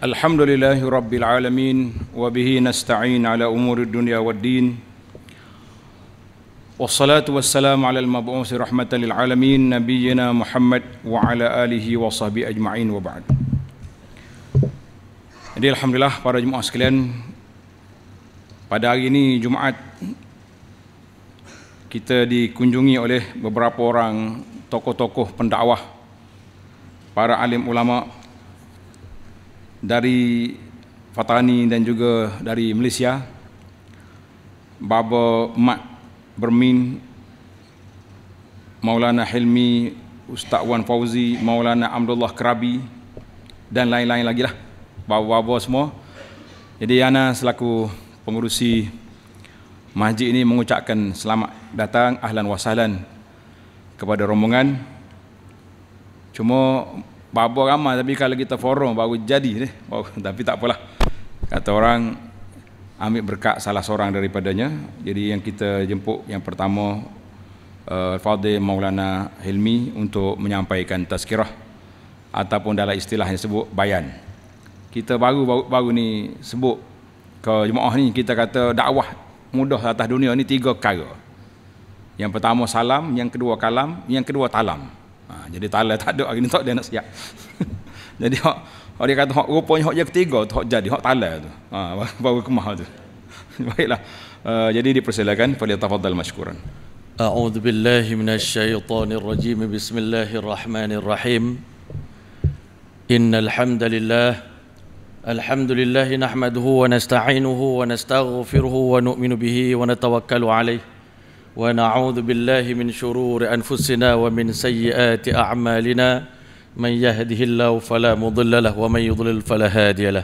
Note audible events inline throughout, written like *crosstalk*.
Alhamdulillahi Rabbil Alamin Wabihi nasta'in ala umuri dunia wa din Wassalatu wassalamu ala al-mab'usi rahmatan lil alamin Nabiyyina Muhammad wa ala alihi wa sahbihi ajma'in wa ba'd Jadi Alhamdulillah para jemaah sekalian Pada hari ini Jumaat Kita dikunjungi oleh beberapa orang Tokoh-tokoh pendakwah Para alim ulama' dari Fatani dan juga dari Malaysia Baba Mat Bermin Maulana Helmi, Ustaz Wan Fauzi Maulana Abdullah Kerabi dan lain-lain lagi lah bawa-bawa semua jadi Yana selaku pengurusi masjid ini mengucapkan selamat datang ahlan wasalan kepada rombongan cuma Berapa ramai tapi kalau kita forum baru jadi ni. Oh, *laughs* tapi tak apalah. Kata orang ambil berkat salah seorang daripadanya. Jadi yang kita jemput yang pertama uh, Fadil Maulana Hilmi untuk menyampaikan tazkirah ataupun dalam istilah yang sebut bayan. Kita baru baru, baru ni sebut ke jemaah ni kita kata dakwah mudah atas dunia ni tiga perkara. Yang pertama salam, yang kedua kalam, yang kedua talam. Ha, jadi tala tak ada hari ni tak dia nak siap. *laughs* jadi Hok dia kata hak rupanya Hok yang ketiga tu Hok jadi Hok tala tu. Ha *laughs* baru kemah tu. *laughs* Baiklah. Uh, jadi dipersilakan pada tafadhal masykuran. A'udzu billahi minasy syaithanir rajim. Bismillahirrahmanirrahim. Innal hamdalillah الحمد لله نحمده ونستعينه ونستغفره ونؤمن به ونتوكل عليه ونعوذ بالله من شرور أنفسنا ومن سيئات أعمالنا من يهده الله فلا مضل له ومن يضلل فلا هادي له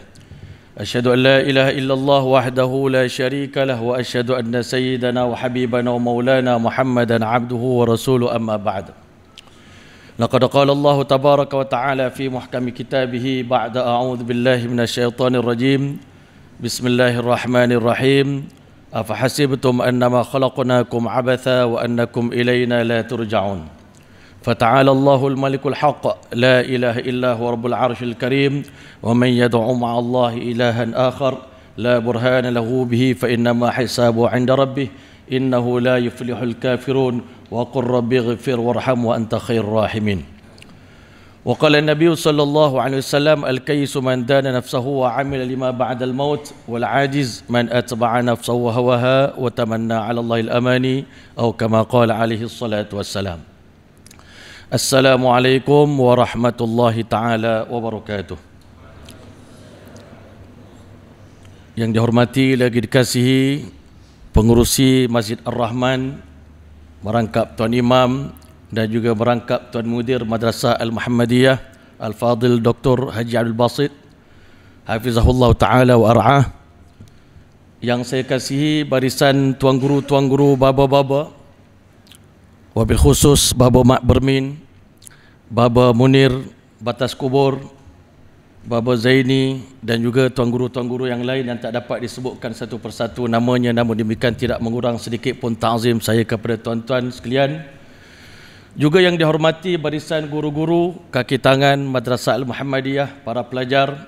أشهد أن لا إله إلا الله وحده لا شريك له وأشهد أن سيدنا وحبيبنا ومولانا محمدا عبده ورسوله أما بعد لقد قال الله تبارك وتعالى في محكم كتابه بعد أعوذ بالله من الشيطان الرجيم بسم الله الرحمن الرحيم أفحسبتم أنما خلقناكم عبثا وأنكم إلينا لا ترجعون فتعالى الله الملك الحق لا إله إلا هو رب العرش الكريم ومن يدعو مع الله إلها آخر لا برهان له به فإنما حسابه عند ربه إنه لا يفلح الكافرون وقل رب اغفر وارحم وأنت خير الراحمين وقال النبي صلى الله عليه وسلم الكيس من دان نفسه وعمل لما بعد الموت والعاجز من أتبع نفسه وهواها وتمنى على الله الأماني أو كما قال عليه الصلاة والسلام السلام عليكم ورحمة الله تعالى وبركاته Yang dihormati lagi dikasihi pengurusi Masjid Ar-Rahman merangkap Tuan Imam dan juga merangkap Tuan Mudir Madrasah Al-Muhammadiyah Al-Fadil Dr. Haji Abdul Basit Hafizahullah Ta'ala wa Ar'ah yang saya kasihi barisan Tuan Guru-Tuan Guru Baba-Baba wabil khusus Baba Mak Bermin Baba Munir Batas Kubur Baba Zaini dan juga Tuan Guru-Tuan Guru yang lain yang tak dapat disebutkan satu persatu namanya namun demikian tidak mengurang sedikit pun ta'zim saya kepada Tuan-Tuan sekalian Tuan-Tuan sekalian juga yang dihormati barisan guru-guru, kaki tangan Madrasah Al-Muhammadiyah, para pelajar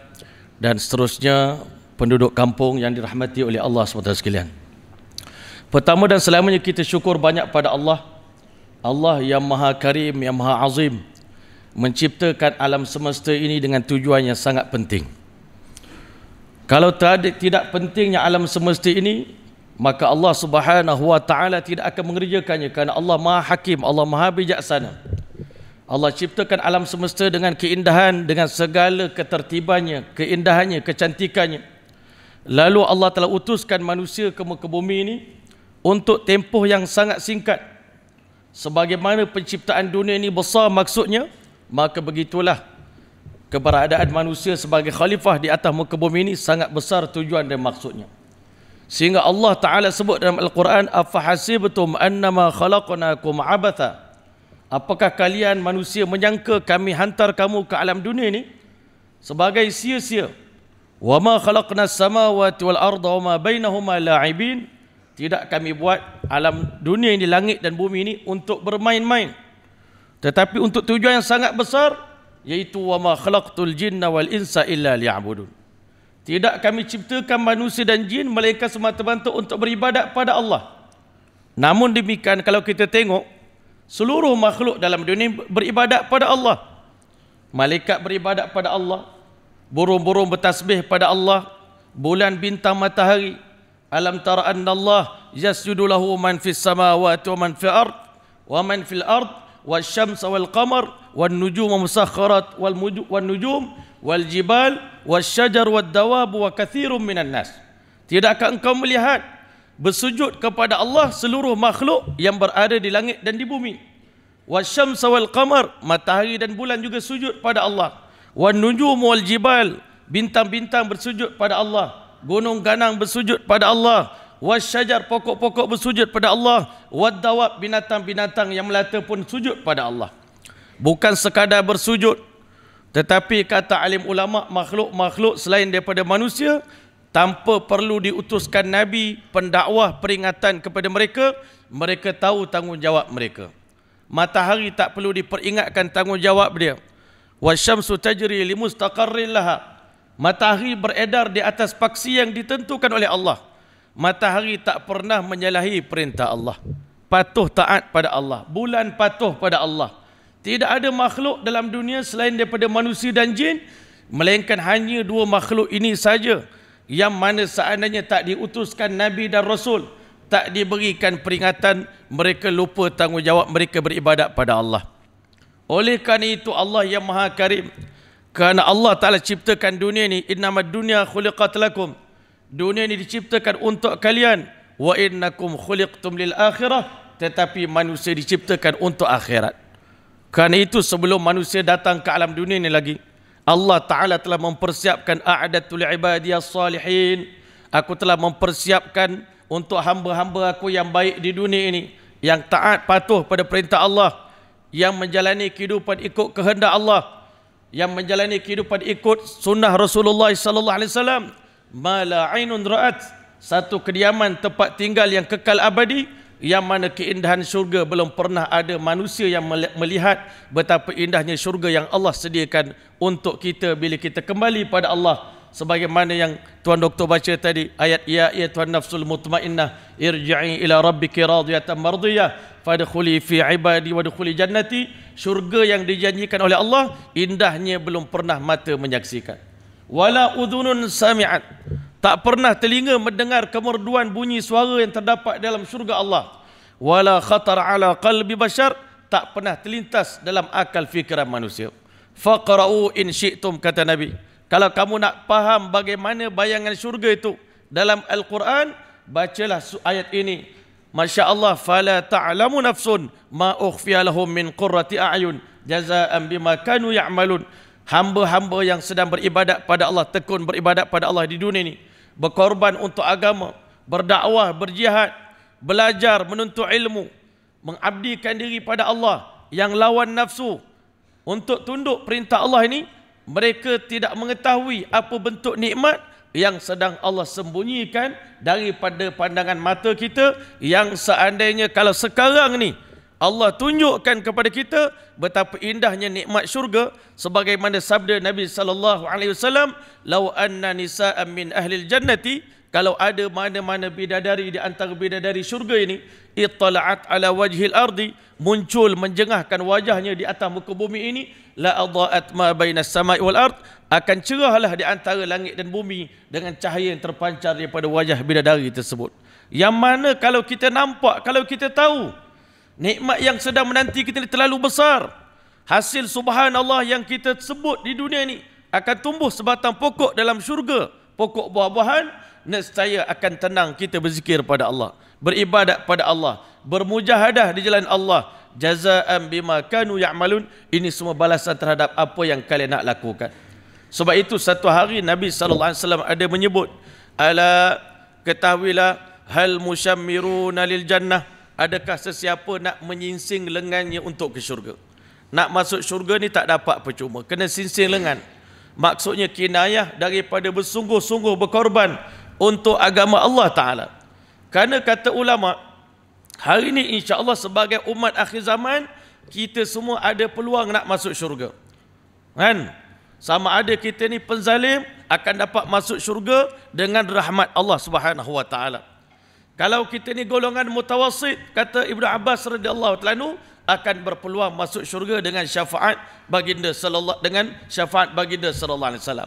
dan seterusnya penduduk kampung yang dirahmati oleh Allah SWT sekalian. Pertama dan selamanya kita syukur banyak pada Allah. Allah yang Maha Karim, yang Maha Azim menciptakan alam semesta ini dengan tujuan yang sangat penting. Kalau tidak pentingnya alam semesta ini, maka Allah Subhanahu wa taala tidak akan mengerjakannya kerana Allah Maha Hakim, Allah Maha Bijaksana. Allah ciptakan alam semesta dengan keindahan dengan segala ketertibannya, keindahannya, kecantikannya. Lalu Allah telah utuskan manusia ke muka bumi ini untuk tempoh yang sangat singkat. Sebagaimana penciptaan dunia ini besar maksudnya, maka begitulah keberadaan manusia sebagai khalifah di atas muka bumi ini sangat besar tujuan dan maksudnya sehingga Allah Taala sebut dalam Al-Quran afahasibtum annama khalaqnakum abatha apakah kalian manusia menyangka kami hantar kamu ke alam dunia ini sebagai sia-sia wama khalaqnas samawati wal arda wama bainahuma la'ibin tidak kami buat alam dunia ini langit dan bumi ini untuk bermain-main tetapi untuk tujuan yang sangat besar yaitu wama khalaqtul jinna wal insa illa liya'budun tidak kami ciptakan manusia dan jin melainkan semata-mata untuk beribadat pada Allah. Namun demikian kalau kita tengok seluruh makhluk dalam dunia beribadat pada Allah. Malaikat beribadat pada Allah, burung-burung bertasbih pada Allah, bulan bintang matahari, alam tara anna Allah yasjudu lahu man fis samawati wa man fil ard wa man fil ard wasyams wal qamar wan nujum musakhkharat wal nujum wal jibal wasyajar waddawab wa kathirum minan nas. Tidakkah engkau melihat bersujud kepada Allah seluruh makhluk yang berada di langit dan di bumi? Wasyams wal qamar, matahari dan bulan juga sujud pada Allah. Wan nujum wal jibal, bintang-bintang bersujud pada Allah. Gunung-ganang bersujud pada Allah. Wasyajar pokok-pokok bersujud pada Allah. Waddawab binatang-binatang yang melata pun sujud pada Allah. Bukan sekadar bersujud, tetapi kata alim ulama makhluk-makhluk selain daripada manusia tanpa perlu diutuskan nabi pendakwah peringatan kepada mereka, mereka tahu tanggungjawab mereka. Matahari tak perlu diperingatkan tanggungjawab dia. Wasyamsu tajri li mustaqarrin laha. Matahari beredar di atas paksi yang ditentukan oleh Allah. Matahari tak pernah menyalahi perintah Allah. Patuh taat pada Allah. Bulan patuh pada Allah. Tidak ada makhluk dalam dunia selain daripada manusia dan jin melainkan hanya dua makhluk ini saja yang mana seandainya tak diutuskan nabi dan rasul tak diberikan peringatan mereka lupa tanggungjawab mereka beribadat pada Allah. Oleh kerana itu Allah yang Maha Karim kerana Allah Taala ciptakan dunia ini innamad dunya khuliqat Dunia ini diciptakan untuk kalian wa innakum khuliqtum lil akhirah tetapi manusia diciptakan untuk akhirat. Kerana itu sebelum manusia datang ke alam dunia ini lagi, Allah Ta'ala telah mempersiapkan a'adatul ibadiyah salihin. Aku telah mempersiapkan untuk hamba-hamba aku yang baik di dunia ini. Yang taat patuh pada perintah Allah. Yang menjalani kehidupan ikut kehendak Allah. Yang menjalani kehidupan ikut sunnah Rasulullah Sallallahu Alaihi Wasallam. Mala'inun ra'at. Satu kediaman tempat tinggal yang kekal abadi yang mana keindahan syurga belum pernah ada manusia yang melihat betapa indahnya syurga yang Allah sediakan untuk kita bila kita kembali pada Allah sebagaimana yang tuan doktor baca tadi ayat ya ya tuan nafsul mutmainnah irji'i ila rabbiki radiyatan mardiyah fadkhuli fi ibadi wa dkhuli jannati syurga yang dijanjikan oleh Allah indahnya belum pernah mata menyaksikan wala udhunun sami'at tak pernah telinga mendengar kemerduan bunyi suara yang terdapat dalam syurga Allah. Wala khatar ala qalbi bashar. Tak pernah terlintas dalam akal fikiran manusia. Faqra'u in syi'tum kata Nabi. Kalau kamu nak faham bagaimana bayangan syurga itu dalam Al-Quran, bacalah ayat ini. Masya Allah, fala ta'lamu nafsun ma ukhfiya lahum min qurrati a'yun jazaan bima kanu ya'malun. Hamba-hamba yang sedang beribadat pada Allah, tekun beribadat pada Allah di dunia ini, berkorban untuk agama, berdakwah, berjihad, belajar, menuntut ilmu, mengabdikan diri pada Allah yang lawan nafsu untuk tunduk perintah Allah ini, mereka tidak mengetahui apa bentuk nikmat yang sedang Allah sembunyikan daripada pandangan mata kita yang seandainya kalau sekarang ni Allah tunjukkan kepada kita betapa indahnya nikmat syurga sebagaimana sabda Nabi sallallahu alaihi wasallam law anna nisaa min ahli jannati kalau ada mana-mana bidadari di antara bidadari syurga ini ittala'at ala wajhil ardi muncul menjengahkan wajahnya di atas muka bumi ini la adha'at ma baina samai wal ard akan cerahlah di antara langit dan bumi dengan cahaya yang terpancar daripada wajah bidadari tersebut yang mana kalau kita nampak kalau kita tahu Nikmat yang sedang menanti kita ini terlalu besar. Hasil subhanallah yang kita sebut di dunia ni akan tumbuh sebatang pokok dalam syurga. Pokok buah-buahan nescaya akan tenang kita berzikir pada Allah, beribadat pada Allah, bermujahadah di jalan Allah. Jazaan bima kanu ya'malun ini semua balasan terhadap apa yang kalian nak lakukan. Sebab itu satu hari Nabi sallallahu alaihi wasallam ada menyebut ala ketahuilah hal musyammiruna lil jannah adakah sesiapa nak menyingsing lengannya untuk ke syurga? Nak masuk syurga ni tak dapat percuma. Kena sinsing lengan. Maksudnya kinayah daripada bersungguh-sungguh berkorban untuk agama Allah Ta'ala. Karena kata ulama, hari ini insya Allah sebagai umat akhir zaman, kita semua ada peluang nak masuk syurga. Kan? Sama ada kita ni penzalim akan dapat masuk syurga dengan rahmat Allah Subhanahu Wa Ta'ala. Kalau kita ni golongan mutawasid, kata Ibnu Abbas radhiyallahu anhu akan berpeluang masuk syurga dengan syafaat baginda sallallahu dengan syafaat baginda sallallahu alaihi wasallam.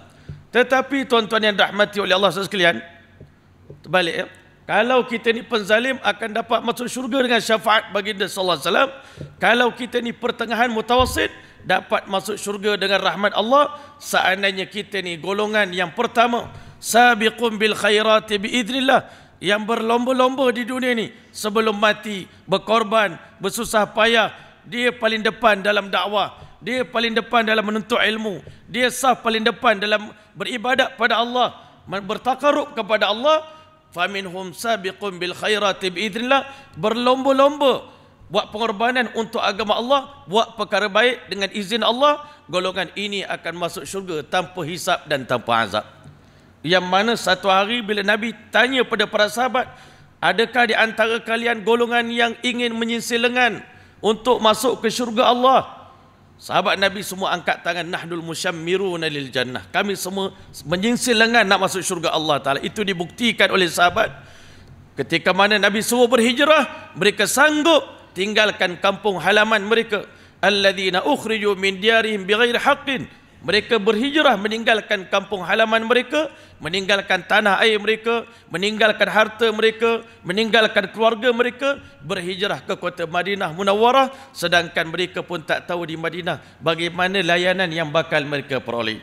Tetapi tuan-tuan yang dirahmati oleh Allah SWT sekalian, terbalik ya. Kalau kita ni penzalim akan dapat masuk syurga dengan syafaat baginda sallallahu alaihi wasallam. Kalau kita ni pertengahan mutawasid dapat masuk syurga dengan rahmat Allah seandainya kita ni golongan yang pertama sabiqun bil khairati bi idznillah yang berlomba-lomba di dunia ini sebelum mati berkorban bersusah payah dia paling depan dalam dakwah dia paling depan dalam menuntut ilmu dia sah paling depan dalam beribadat pada Allah bertakarrub kepada Allah faminhum sabiqun bil khairati biidznillah berlomba-lomba buat pengorbanan untuk agama Allah buat perkara baik dengan izin Allah golongan ini akan masuk syurga tanpa hisap dan tanpa azab yang mana satu hari bila Nabi tanya pada para sahabat, adakah di antara kalian golongan yang ingin menyisir lengan untuk masuk ke syurga Allah? Sahabat Nabi semua angkat tangan nahdul musyammiruna lil jannah. Kami semua menyisir lengan nak masuk syurga Allah Taala. Itu dibuktikan oleh sahabat ketika mana Nabi semua berhijrah, mereka sanggup tinggalkan kampung halaman mereka. Alladzina ukhriju min diarihim bighairi haqqin. Mereka berhijrah meninggalkan kampung halaman mereka, meninggalkan tanah air mereka, meninggalkan harta mereka, meninggalkan keluarga mereka, berhijrah ke kota Madinah Munawarah sedangkan mereka pun tak tahu di Madinah bagaimana layanan yang bakal mereka peroleh.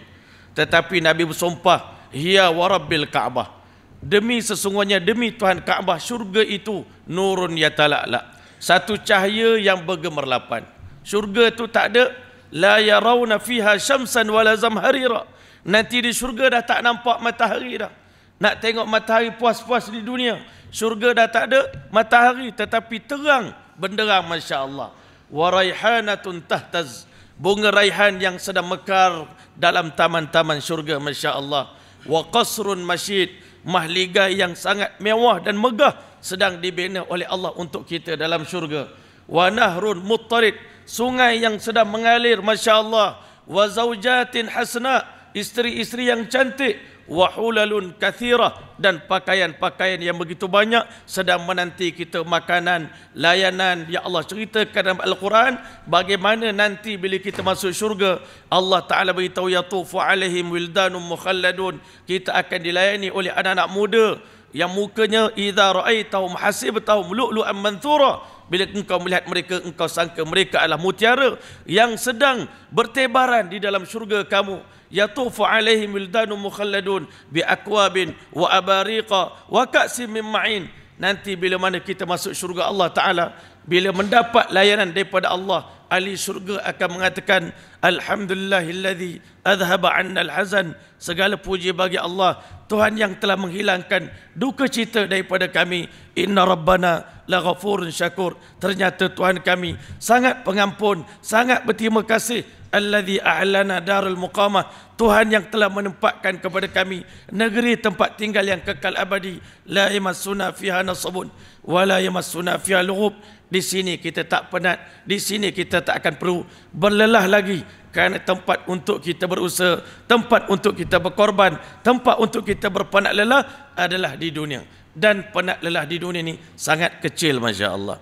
Tetapi Nabi bersumpah, "Hiya wa rabbil Ka'bah." Demi sesungguhnya demi Tuhan Ka'bah syurga itu nurun yatalala. Satu cahaya yang bergemerlapan. Syurga itu tak ada la yarawna fiha syamsan wala zamharira nanti di syurga dah tak nampak matahari dah nak tengok matahari puas-puas di dunia syurga dah tak ada matahari tetapi terang benderang masya-Allah wa raihanatun tahtaz bunga raihan yang sedang mekar dalam taman-taman syurga masya-Allah wa qasrun masjid mahligai yang sangat mewah dan megah sedang dibina oleh Allah untuk kita dalam syurga wa nahrun muttarid sungai yang sedang mengalir masya-Allah wa zaujatin hasna isteri-isteri yang cantik wa hulalun kathira dan pakaian-pakaian yang begitu banyak sedang menanti kita makanan layanan ya Allah ceritakan dalam al-Quran bagaimana nanti bila kita masuk syurga Allah taala beritahu ya tufu alaihim wildanum mukhalladun kita akan dilayani oleh anak-anak muda yang mukanya idza ra'aitahum hasibtahum lu'lu'an manthura bila engkau melihat mereka, engkau sangka mereka adalah mutiara yang sedang bertebaran di dalam syurga kamu. Ya Yatufu alaihim wildanu mukhalladun bi akwabin wa abariqa wa ka'sim min ma'in. Nanti bila mana kita masuk syurga Allah Ta'ala, bila mendapat layanan daripada Allah, ahli syurga akan mengatakan, Alhamdulillahilladzi azhaba anna al-hazan. Segala puji bagi Allah Tuhan yang telah menghilangkan duka cita daripada kami. Inna Rabbana laghafurun syakur. Ternyata Tuhan kami sangat pengampun, sangat berterima kasih. Alladhi a'lana darul muqamah. Tuhan yang telah menempatkan kepada kami negeri tempat tinggal yang kekal abadi. La imassuna fiha nasabun. Wa la imassuna fiha lughub. Di sini kita tak penat, di sini kita tak akan perlu berlelah lagi kerana tempat untuk kita berusaha, tempat untuk kita berkorban, tempat untuk kita berpenat lelah adalah di dunia. Dan penat lelah di dunia ni sangat kecil Masya Allah.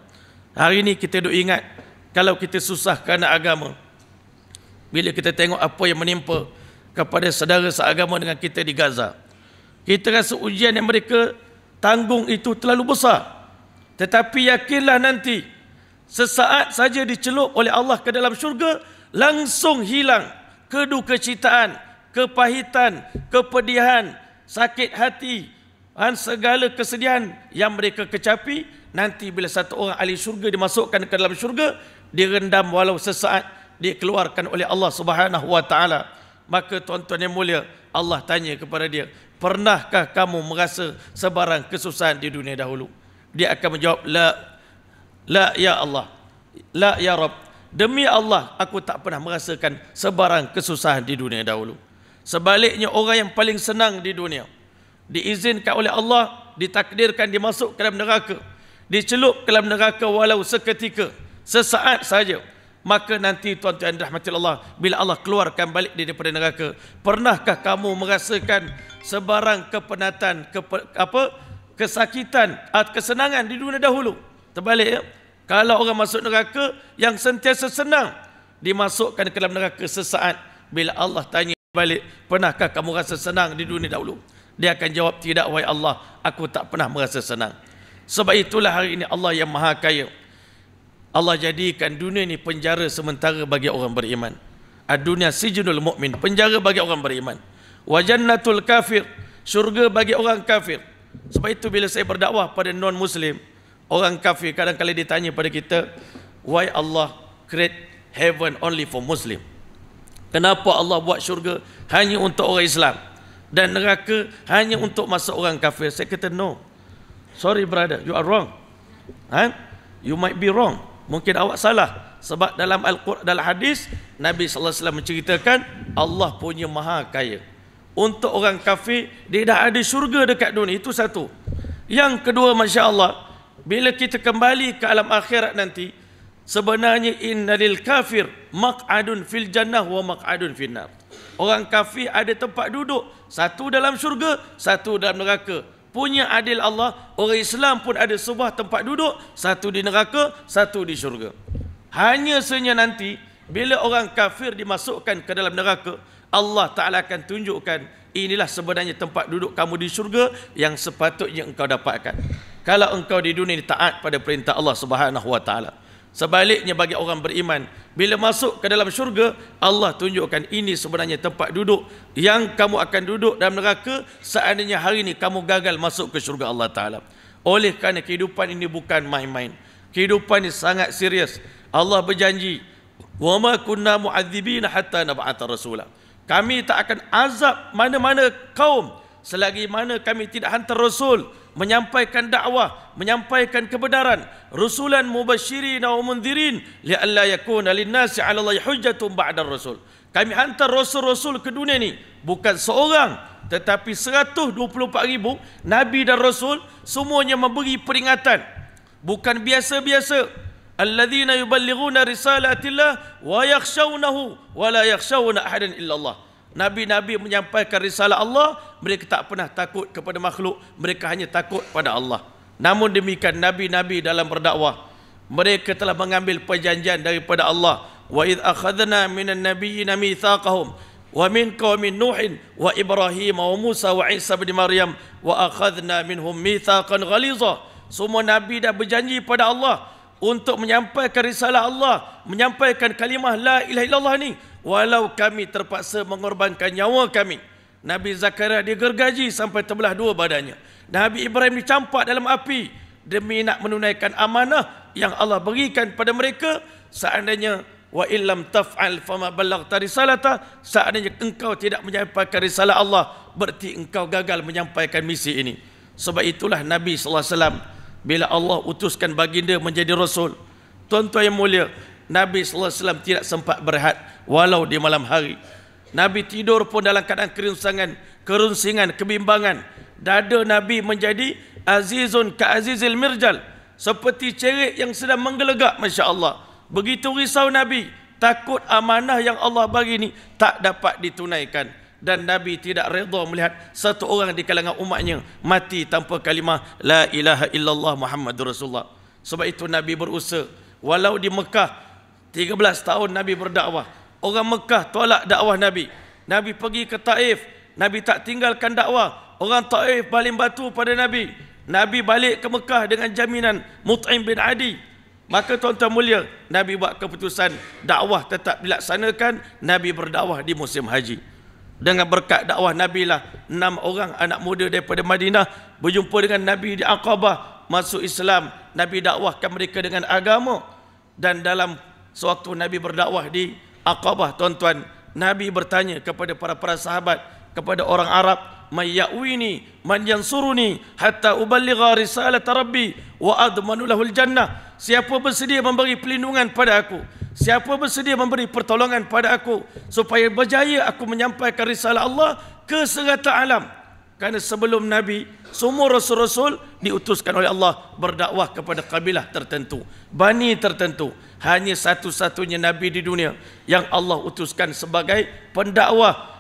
Hari ini kita duk ingat kalau kita susah kerana agama. Bila kita tengok apa yang menimpa kepada saudara seagama dengan kita di Gaza. Kita rasa ujian yang mereka tanggung itu terlalu besar. Tetapi yakinlah nanti sesaat saja dicelup oleh Allah ke dalam syurga langsung hilang keduka citaan, kepahitan, kepedihan, sakit hati dan segala kesedihan yang mereka kecapi nanti bila satu orang ahli syurga dimasukkan ke dalam syurga direndam walau sesaat dikeluarkan oleh Allah Subhanahu wa taala maka tuan-tuan yang mulia Allah tanya kepada dia pernahkah kamu merasa sebarang kesusahan di dunia dahulu dia akan menjawab la la ya Allah la ya Rabb demi Allah aku tak pernah merasakan sebarang kesusahan di dunia dahulu sebaliknya orang yang paling senang di dunia diizinkan oleh Allah ditakdirkan dimasuk ke dalam neraka dicelup ke dalam neraka walau seketika sesaat saja maka nanti tuan-tuan rahmatil Allah bila Allah keluarkan balik dia daripada neraka pernahkah kamu merasakan sebarang kepenatan ke apa kesakitan atau ah, kesenangan di dunia dahulu. Terbalik ya. Kalau orang masuk neraka yang sentiasa senang dimasukkan ke dalam neraka sesaat bila Allah tanya balik, "Pernahkah kamu rasa senang di dunia dahulu?" Dia akan jawab, "Tidak wahai Allah, aku tak pernah merasa senang." Sebab itulah hari ini Allah yang Maha Kaya. Allah jadikan dunia ini penjara sementara bagi orang beriman. Ad-dunya ah, sijnul mukmin, penjara bagi orang beriman. Wa jannatul kafir, syurga bagi orang kafir. Sebab itu bila saya berdakwah pada non-Muslim, orang kafir kadang-kadang ditanya pada kita, why Allah create heaven only for Muslim? Kenapa Allah buat syurga hanya untuk orang Islam? Dan neraka hanya untuk masa orang kafir? Saya kata no. Sorry brother, you are wrong. Ha? You might be wrong. Mungkin awak salah. Sebab dalam Al-Quran dalam hadis Nabi saw menceritakan Allah punya maha kaya untuk orang kafir dia dah ada syurga dekat dunia itu satu yang kedua masya Allah bila kita kembali ke alam akhirat nanti sebenarnya innalil kafir maq'adun fil jannah wa maq'adun fil nar orang kafir ada tempat duduk satu dalam syurga satu dalam neraka punya adil Allah orang Islam pun ada sebuah tempat duduk satu di neraka satu di syurga hanya senyanya nanti bila orang kafir dimasukkan ke dalam neraka Allah Ta'ala akan tunjukkan inilah sebenarnya tempat duduk kamu di syurga yang sepatutnya engkau dapatkan. Kalau engkau di dunia taat pada perintah Allah Subhanahu Wa Ta'ala. Sebaliknya bagi orang beriman, bila masuk ke dalam syurga, Allah tunjukkan ini sebenarnya tempat duduk yang kamu akan duduk dalam neraka seandainya hari ini kamu gagal masuk ke syurga Allah Ta'ala. Oleh kerana kehidupan ini bukan main-main. Kehidupan ini sangat serius. Allah berjanji, وَمَا كُنَّا مُعَذِّبِينَ hatta nabat rasulah kami tak akan azab mana-mana kaum selagi mana kami tidak hantar rasul menyampaikan dakwah menyampaikan kebenaran rusulan mubasyirin wa mundzirin li alla yakuna lin nasi ala allahi hujjatun ba'da rasul kami hantar rasul-rasul ke dunia ni bukan seorang tetapi 124 ribu Nabi dan Rasul semuanya memberi peringatan. Bukan biasa-biasa alladhina yuballighuna risalatillah wa yakhshawnahu wa la yakhshawna ahadan illallah Nabi-nabi menyampaikan risalah Allah, mereka tak pernah takut kepada makhluk, mereka hanya takut pada Allah. Namun demikian nabi-nabi dalam berdakwah, mereka telah mengambil perjanjian daripada Allah. Wa id akhadna minan nabiyyina mitsaqahum wa minka wa min nuhin wa ibrahim wa musa wa isa bin maryam wa akhadna minhum mitsaqan ghaliza. Semua nabi dah berjanji pada Allah untuk menyampaikan risalah Allah, menyampaikan kalimah la ilaha illallah ni walau kami terpaksa mengorbankan nyawa kami. Nabi Zakaria digergaji sampai terbelah dua badannya. Nabi Ibrahim dicampak dalam api demi nak menunaikan amanah yang Allah berikan pada mereka seandainya wa illam taf'al fama ballaghta risalata seandainya engkau tidak menyampaikan risalah Allah berarti engkau gagal menyampaikan misi ini sebab itulah Nabi sallallahu alaihi wasallam bila Allah utuskan baginda menjadi rasul. Tuan-tuan yang mulia, Nabi sallallahu alaihi wasallam tidak sempat berehat walau di malam hari. Nabi tidur pun dalam keadaan kerunsangan, kerunsingan, kebimbangan. Dada Nabi menjadi azizun ka azizil mirjal, seperti cerit yang sedang menggelegak masya-Allah. Begitu risau Nabi, takut amanah yang Allah bagi ni tak dapat ditunaikan dan Nabi tidak redha melihat satu orang di kalangan umatnya mati tanpa kalimah la ilaha illallah muhammadur rasulullah sebab itu Nabi berusaha walau di Mekah 13 tahun Nabi berdakwah orang Mekah tolak dakwah Nabi Nabi pergi ke Taif Nabi tak tinggalkan dakwah orang Taif baling batu pada Nabi Nabi balik ke Mekah dengan jaminan Mut'im bin Adi Maka tuan-tuan mulia Nabi buat keputusan dakwah tetap dilaksanakan Nabi berdakwah di musim haji dengan berkat dakwah Nabi lah Enam orang anak muda daripada Madinah Berjumpa dengan Nabi di Aqabah Masuk Islam Nabi dakwahkan mereka dengan agama Dan dalam sewaktu Nabi berdakwah di Aqabah Tuan-tuan Nabi bertanya kepada para para sahabat Kepada orang Arab man ya'wini man yansuruni hatta uballigha risalata rabbi wa admanu lahu aljannah siapa bersedia memberi perlindungan pada aku siapa bersedia memberi pertolongan pada aku supaya berjaya aku menyampaikan risalah Allah ke serata alam kerana sebelum nabi semua rasul-rasul diutuskan oleh Allah berdakwah kepada kabilah tertentu bani tertentu hanya satu-satunya nabi di dunia yang Allah utuskan sebagai pendakwah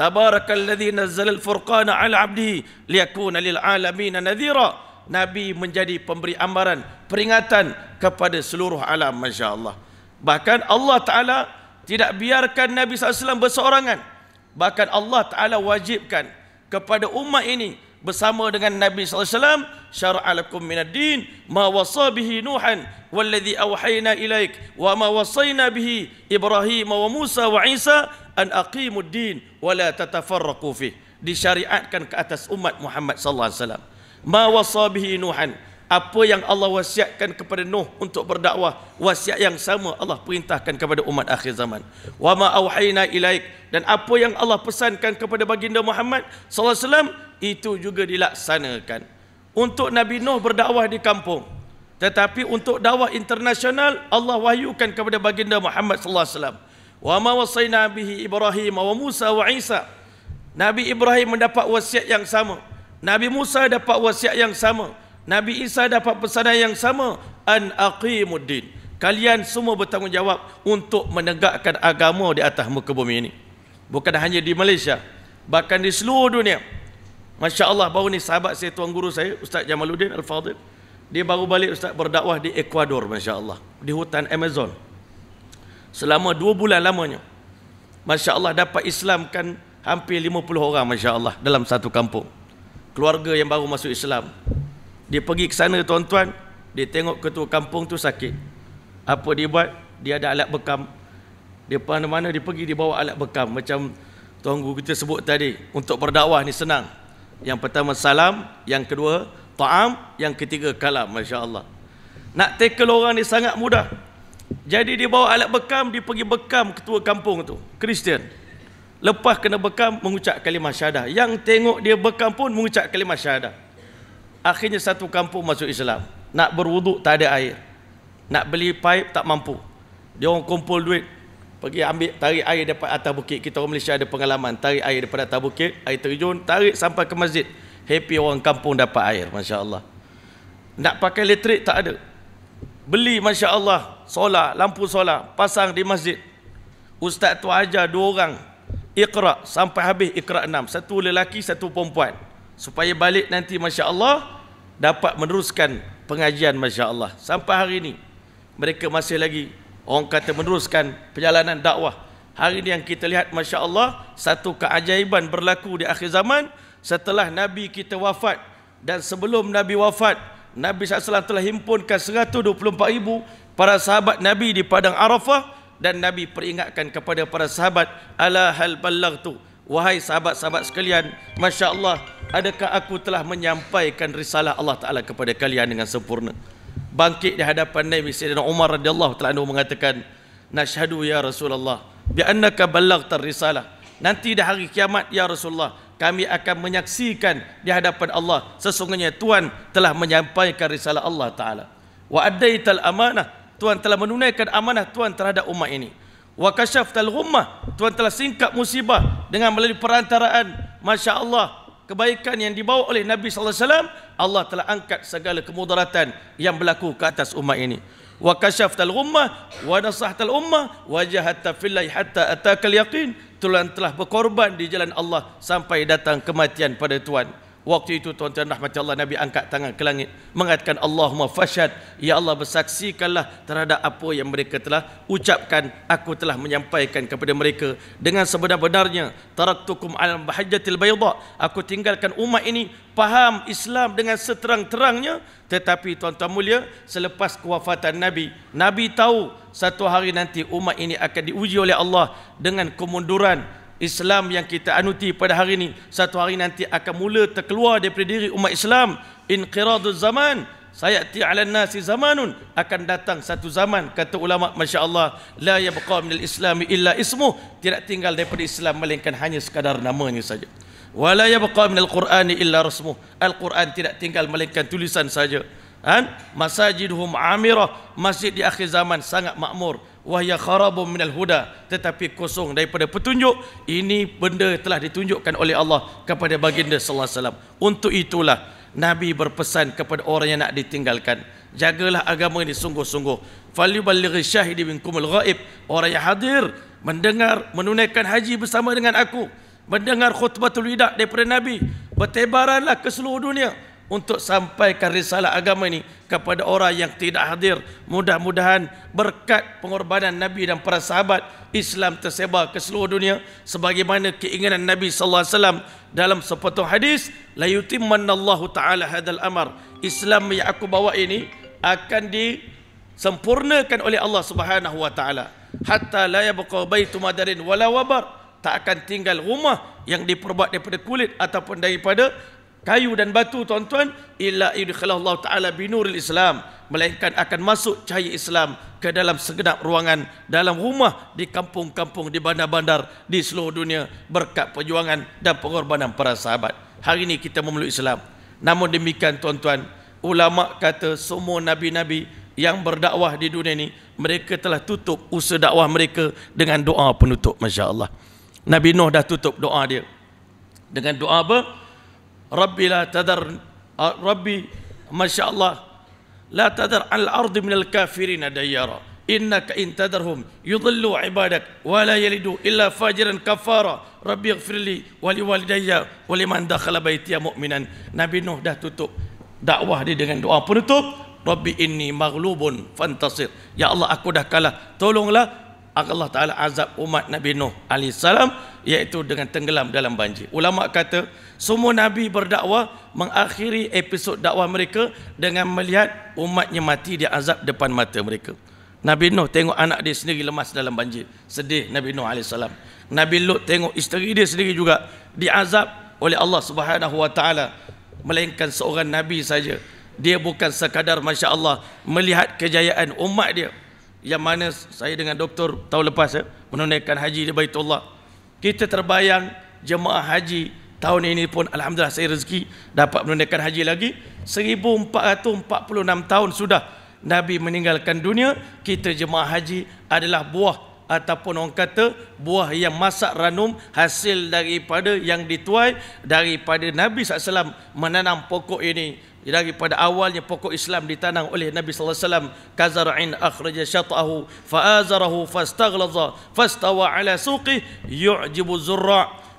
tabarakalladzi nazzalal furqana ala abdi liyakuna lil alamin nadhira nabi menjadi pemberi amaran peringatan kepada seluruh alam masyaallah bahkan Allah taala tidak biarkan nabi sallallahu alaihi wasallam bahkan Allah taala wajibkan kepada umat ini bersama dengan Nabi sallallahu alaihi wasallam syar'alakum din ma wasa bihi nuhan wallazi awhayna ilaik wa ma wasaina bihi ibrahim wa musa wa isa an aqimud din wa la tatafarraqu fi disyariatkan ke atas umat Muhammad sallallahu alaihi wasallam ma wasa bihi nuhan apa yang Allah wasiatkan kepada Nuh untuk berdakwah wasiat yang sama Allah perintahkan kepada umat akhir zaman wa ma awhayna ilaik dan apa yang Allah pesankan kepada baginda Muhammad sallallahu alaihi wasallam itu juga dilaksanakan untuk Nabi Nuh berdakwah di kampung tetapi untuk dakwah internasional Allah wahyukan kepada baginda Muhammad sallallahu alaihi wasallam wa ma wasayna bihi Ibrahim wa Musa wa Isa Nabi Ibrahim mendapat wasiat yang sama Nabi Musa dapat wasiat yang sama Nabi Isa dapat pesanan yang sama an aqimuddin kalian semua bertanggungjawab untuk menegakkan agama di atas muka bumi ini bukan hanya di Malaysia bahkan di seluruh dunia Masya Allah baru ni sahabat saya tuan guru saya Ustaz Jamaluddin Al-Fadhil Dia baru balik Ustaz berdakwah di Ecuador Masya Allah Di hutan Amazon Selama dua bulan lamanya Masya Allah dapat Islamkan hampir 50 orang Masya Allah Dalam satu kampung Keluarga yang baru masuk Islam Dia pergi ke sana tuan-tuan Dia tengok ketua kampung tu sakit Apa dia buat? Dia ada alat bekam Dia mana-mana dia pergi dia bawa alat bekam Macam tuan guru kita sebut tadi Untuk berdakwah ni senang yang pertama salam, yang kedua ta'am, yang ketiga kalam, Masya Allah. Nak tackle orang ni sangat mudah. Jadi dia bawa alat bekam, dia pergi bekam ketua kampung tu, Kristian. Lepas kena bekam, mengucap kalimah syahadah. Yang tengok dia bekam pun mengucap kalimah syahadah. Akhirnya satu kampung masuk Islam. Nak berwuduk tak ada air. Nak beli pipe tak mampu. Dia orang kumpul duit, pergi ambil tarik air dapat atas bukit kita orang Malaysia ada pengalaman tarik air daripada atas bukit air terjun tarik sampai ke masjid happy orang kampung dapat air Masya Allah nak pakai elektrik tak ada beli Masya Allah solar lampu solar pasang di masjid ustaz tu ajar dua orang ikhra sampai habis ikhra enam satu lelaki satu perempuan supaya balik nanti Masya Allah dapat meneruskan pengajian Masya Allah sampai hari ini mereka masih lagi orang kata meneruskan perjalanan dakwah. Hari ini yang kita lihat Masya Allah, satu keajaiban berlaku di akhir zaman setelah Nabi kita wafat dan sebelum Nabi wafat, Nabi SAW telah himpunkan 124 ribu para sahabat Nabi di Padang Arafah dan Nabi peringatkan kepada para sahabat ala hal ballagtu wahai sahabat-sahabat sekalian masya-Allah adakah aku telah menyampaikan risalah Allah taala kepada kalian dengan sempurna bangkit di hadapan Nabi Sayyidina Umar radhiyallahu taala anhu mengatakan nasyhadu ya Rasulullah bi annaka ballaghta risalah nanti di hari kiamat ya Rasulullah kami akan menyaksikan di hadapan Allah sesungguhnya tuan telah menyampaikan risalah Allah taala wa addaital amanah tuan telah menunaikan amanah tuan terhadap umat ini wa kasyaftal ghummah tuan telah singkap musibah dengan melalui perantaraan masya-Allah kebaikan yang dibawa oleh Nabi sallallahu alaihi wasallam Allah telah angkat segala kemudaratan yang berlaku ke atas umat ini wa kashaftal ummah wa nasahtal ummah wa jahadta fillahi hatta ataka al yaqin telah berkorban di jalan Allah sampai datang kematian pada tuan Waktu itu tuan-tuan rahmatullah Allah Nabi angkat tangan ke langit mengatakan Allahumma fashad ya Allah bersaksikanlah terhadap apa yang mereka telah ucapkan aku telah menyampaikan kepada mereka dengan sebenar-benarnya taraktukum alam bahajatil bayda aku tinggalkan umat ini faham Islam dengan seterang-terangnya tetapi tuan-tuan mulia selepas kewafatan Nabi Nabi tahu satu hari nanti umat ini akan diuji oleh Allah dengan kemunduran Islam yang kita anuti pada hari ini satu hari nanti akan mula terkeluar daripada diri umat Islam inqiradul zaman sayati ala nasi zamanun akan datang satu zaman kata ulama masya-Allah la yabqa min al-islam illa ismu tidak tinggal daripada Islam melainkan hanya sekadar namanya saja wala yabqa min al-quran illa rasmu al-quran tidak tinggal melainkan tulisan saja kan masajiduhum amirah masjid di akhir zaman sangat makmur wahya kharabun minal huda tetapi kosong daripada petunjuk ini benda telah ditunjukkan oleh Allah kepada baginda sallallahu alaihi wasallam untuk itulah nabi berpesan kepada orang yang nak ditinggalkan jagalah agama ini sungguh-sungguh falyuballigh syahidi minkumul ghaib orang yang hadir mendengar menunaikan haji bersama dengan aku mendengar khutbatul wida daripada nabi bertebaranlah ke seluruh dunia untuk sampaikan risalah agama ini kepada orang yang tidak hadir. Mudah-mudahan berkat pengorbanan Nabi dan para sahabat Islam tersebar ke seluruh dunia sebagaimana keinginan Nabi sallallahu alaihi wasallam dalam sepotong hadis la yutimmanallahu taala hadal amar. Islam yang aku bawa ini akan disempurnakan oleh Allah Subhanahu wa taala hatta la yabqa baitu madarin wala wabar tak akan tinggal rumah yang diperbuat daripada kulit ataupun daripada kayu dan batu tuan-tuan illa yudkhilullah taala binuril islam melainkan akan masuk cahaya Islam ke dalam segenap ruangan dalam rumah di kampung-kampung di bandar-bandar di seluruh dunia berkat perjuangan dan pengorbanan para sahabat hari ini kita memeluk Islam namun demikian tuan-tuan ulama kata semua nabi-nabi yang berdakwah di dunia ini mereka telah tutup usaha dakwah mereka dengan doa penutup masya-Allah Nabi Nuh dah tutup doa dia dengan doa apa ربي لا تذر ربي ما شاء الله لا تذر عن الأرض من الكافرين ديارا إنك إن تذرهم يضلوا عبادك ولا يلدوا إلا فاجرا كفارا ربي اغفر لي ولوالدي ولمن دخل بيتي مؤمنا نبي نوح ده تتوب dakwah dia dengan doa penutup Rabbi inni maghlubun fantasir Ya Allah aku dah kalah Tolonglah Allah Ta'ala azab umat Nabi Nuh alaihissalam. salam iaitu dengan tenggelam dalam banjir. Ulama kata semua nabi berdakwah mengakhiri episod dakwah mereka dengan melihat umatnya mati di azab depan mata mereka. Nabi Nuh tengok anak dia sendiri lemas dalam banjir. Sedih Nabi Nuh AS. Nabi Lut tengok isteri dia sendiri juga diazab oleh Allah Subhanahu Wa Taala melainkan seorang nabi saja. Dia bukan sekadar Masya Allah melihat kejayaan umat dia. Yang mana saya dengan doktor tahun lepas ya, menunaikan haji di Baitullah kita terbayang jemaah haji tahun ini pun alhamdulillah saya rezeki dapat menunaikan haji lagi 1446 tahun sudah nabi meninggalkan dunia kita jemaah haji adalah buah ataupun orang kata buah yang masak ranum hasil daripada yang dituai daripada nabi sallallahu menanam pokok ini pada awalnya pokok Islam ditanam oleh Nabi sallallahu alaihi wasallam kazara'in akhirnya syatahu fa azarahu fastaghladha fastawa ala suqi yu'jibu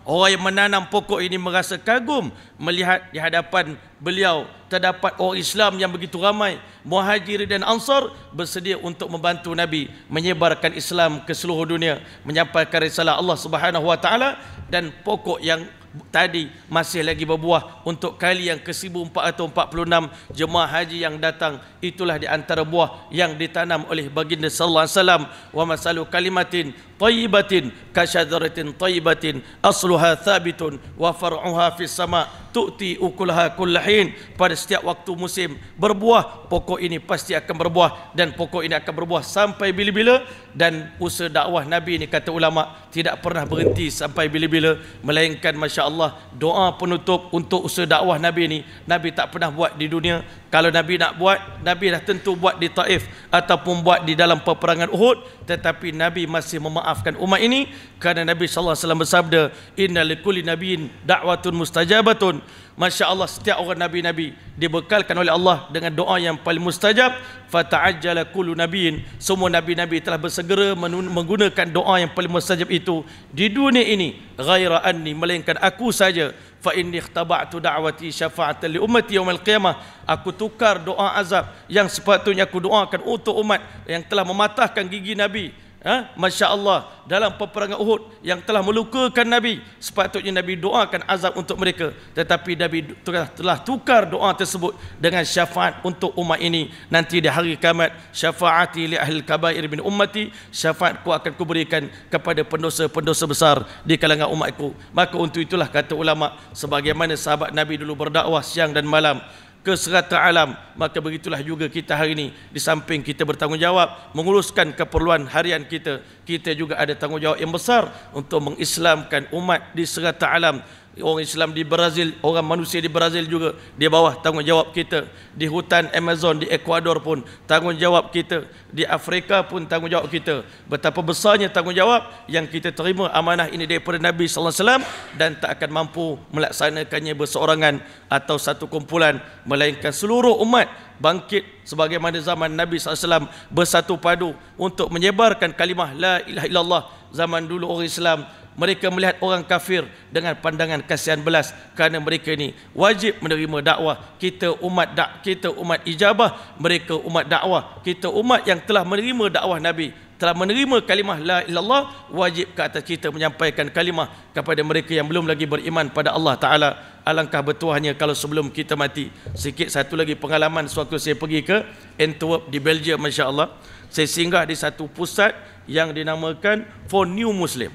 orang yang menanam pokok ini merasa kagum melihat di hadapan beliau terdapat orang Islam yang begitu ramai Muhajirin dan Ansar bersedia untuk membantu Nabi menyebarkan Islam ke seluruh dunia menyampaikan risalah Allah Subhanahu wa taala dan pokok yang tadi masih lagi berbuah untuk kali yang ke-1446 jemaah haji yang datang itulah di antara buah yang ditanam oleh baginda sallallahu alaihi wasallam wa masalu kalimatin tayyibatin kasyadaratin tayyibatin asluha thabitun wa far'uha fis sama' tu'ti ukulaha kullahin pada setiap waktu musim berbuah pokok ini pasti akan berbuah dan pokok ini akan berbuah sampai bila-bila dan usaha dakwah Nabi ini kata ulama tidak pernah berhenti sampai bila-bila melainkan masya-Allah doa penutup untuk usaha dakwah Nabi ini Nabi tak pernah buat di dunia kalau Nabi nak buat Nabi dah tentu buat di Taif ataupun buat di dalam peperangan Uhud tetapi Nabi masih memaafkan umat ini kerana Nabi sallallahu alaihi wasallam bersabda innal likulli nabiyyin da'watun mustajabatun masya-Allah setiap orang nabi-nabi dibekalkan oleh Allah dengan doa yang paling mustajab fata'ajjala kullu nabiyyin semua nabi-nabi telah bersegera menggunakan doa yang paling mustajab itu di dunia ini ghaira anni melainkan aku saja fa inni ikhtaba'tu da'wati syafa'atan li ummati yaumil qiyamah aku tukar doa azab yang sepatutnya aku doakan untuk umat yang telah mematahkan gigi nabi Eh? Ha? Masya Allah dalam peperangan Uhud yang telah melukakan Nabi sepatutnya Nabi doakan azab untuk mereka tetapi Nabi telah, telah tukar doa tersebut dengan syafaat untuk umat ini nanti di hari kiamat syafaati li ahli kabair bin ummati syafaat ku akan kuberikan kepada pendosa-pendosa besar di kalangan umatku maka untuk itulah kata ulama sebagaimana sahabat Nabi dulu berdakwah siang dan malam ke serata alam maka begitulah juga kita hari ini di samping kita bertanggungjawab menguruskan keperluan harian kita kita juga ada tanggungjawab yang besar untuk mengislamkan umat di serata alam orang Islam di Brazil, orang manusia di Brazil juga di bawah tanggungjawab kita. Di hutan Amazon di Ecuador pun tanggungjawab kita. Di Afrika pun tanggungjawab kita. Betapa besarnya tanggungjawab yang kita terima amanah ini daripada Nabi sallallahu alaihi wasallam dan tak akan mampu melaksanakannya berseorangan atau satu kumpulan melainkan seluruh umat bangkit sebagaimana zaman Nabi sallallahu alaihi wasallam bersatu padu untuk menyebarkan kalimah la ilaha illallah zaman dulu orang Islam mereka melihat orang kafir dengan pandangan kasihan belas kerana mereka ini wajib menerima dakwah kita umat dak kita umat ijabah mereka umat dakwah kita umat yang telah menerima dakwah nabi telah menerima kalimah la ilallah wajib ke atas kita menyampaikan kalimah kepada mereka yang belum lagi beriman pada Allah taala alangkah bertuahnya kalau sebelum kita mati sikit satu lagi pengalaman sewaktu saya pergi ke Antwerp di Belgium masya-Allah saya singgah di satu pusat yang dinamakan For New Muslim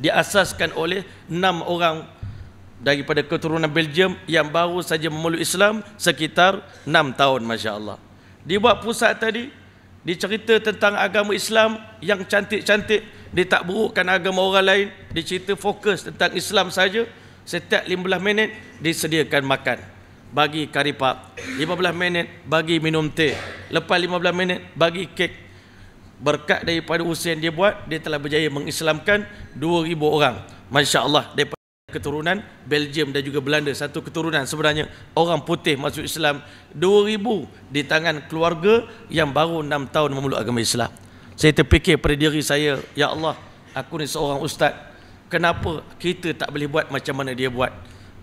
diasaskan oleh enam orang daripada keturunan Belgium yang baru saja memeluk Islam sekitar enam tahun Masya Allah. Dibuat pusat tadi, dicerita tentang agama Islam yang cantik-cantik, tak ditakburukan agama orang lain, dicerita fokus tentang Islam saja. Setiap 15 minit disediakan makan bagi karipap lima 15 minit bagi minum teh lepas lima 15 minit bagi kek berkat daripada usaha yang dia buat dia telah berjaya mengislamkan 2000 orang masya-Allah daripada keturunan Belgium dan juga Belanda satu keturunan sebenarnya orang putih masuk Islam 2000 di tangan keluarga yang baru 6 tahun memeluk agama Islam saya terfikir pada diri saya ya Allah aku ni seorang ustaz kenapa kita tak boleh buat macam mana dia buat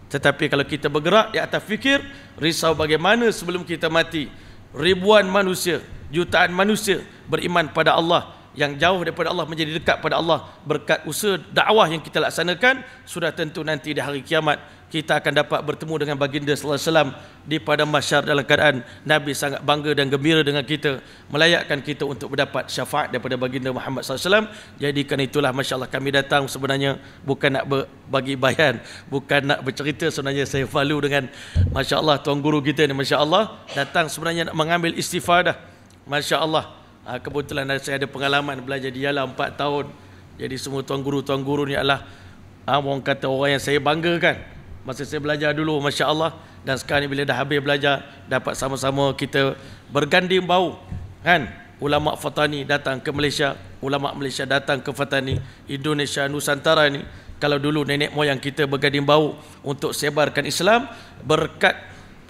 tetapi kalau kita bergerak di atas fikir risau bagaimana sebelum kita mati ribuan manusia, jutaan manusia beriman pada Allah yang jauh daripada Allah menjadi dekat pada Allah berkat usaha dakwah yang kita laksanakan sudah tentu nanti di hari kiamat kita akan dapat bertemu dengan baginda sallallahu alaihi wasallam di padang mahsyar dalam keadaan nabi sangat bangga dan gembira dengan kita melayakkan kita untuk mendapat syafaat daripada baginda Muhammad sallallahu alaihi wasallam jadi kan itulah masyaallah kami datang sebenarnya bukan nak bagi bayan bukan nak bercerita sebenarnya saya falu dengan masyaallah tuan guru kita ni masyaallah datang sebenarnya nak mengambil istifadah masyaallah Uh, kebetulan saya ada pengalaman belajar di Yala 4 tahun. Jadi semua tuan guru-tuan guru ni adalah uh, orang kata orang yang saya banggakan. Masa saya belajar dulu, Masya Allah. Dan sekarang ni bila dah habis belajar, dapat sama-sama kita berganding bau. Kan? Ulama Fatani datang ke Malaysia. Ulama Malaysia datang ke Fatani. Indonesia Nusantara ni. Kalau dulu nenek moyang kita berganding bau untuk sebarkan Islam. Berkat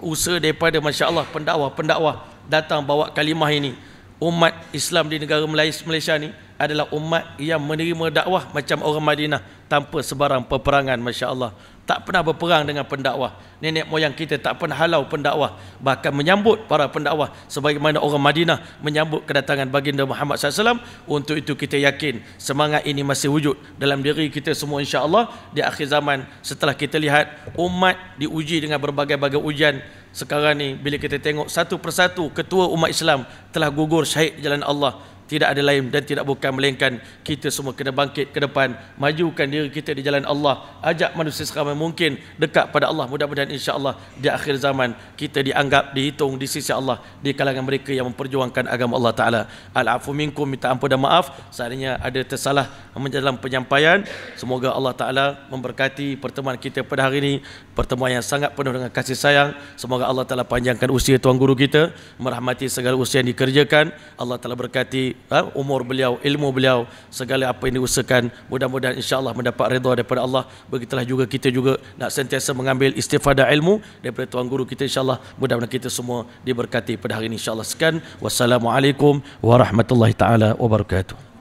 usaha daripada Masya Allah pendakwah-pendakwah datang bawa kalimah ini umat Islam di negara Malaysia ni adalah umat yang menerima dakwah macam orang Madinah tanpa sebarang peperangan masya-Allah. Tak pernah berperang dengan pendakwah. Nenek moyang kita tak pernah halau pendakwah, bahkan menyambut para pendakwah sebagaimana orang Madinah menyambut kedatangan baginda Muhammad SAW. Untuk itu kita yakin semangat ini masih wujud dalam diri kita semua insya-Allah di akhir zaman setelah kita lihat umat diuji dengan berbagai-bagai ujian sekarang ni bila kita tengok satu persatu ketua umat Islam telah gugur syahid jalan Allah tidak ada lain dan tidak bukan melainkan kita semua kena bangkit ke depan majukan diri kita di jalan Allah ajak manusia seramai mungkin dekat pada Allah mudah-mudahan insya-Allah di akhir zaman kita dianggap dihitung di sisi Allah di kalangan mereka yang memperjuangkan agama Allah taala al-afu minkum minta ampun dan maaf seandainya ada tersalah dalam penyampaian semoga Allah taala memberkati pertemuan kita pada hari ini pertemuan yang sangat penuh dengan kasih sayang semoga Allah taala panjangkan usia tuan guru kita merahmati segala usia yang dikerjakan Allah taala berkati uh, umur beliau, ilmu beliau, segala apa yang diusahakan, mudah-mudahan insya-Allah mendapat reda daripada Allah. Begitulah juga kita juga nak sentiasa mengambil istifadah ilmu daripada tuan guru kita insya-Allah. Mudah-mudahan kita semua diberkati pada hari ini insya-Allah. Sekian wassalamualaikum warahmatullahi taala wabarakatuh.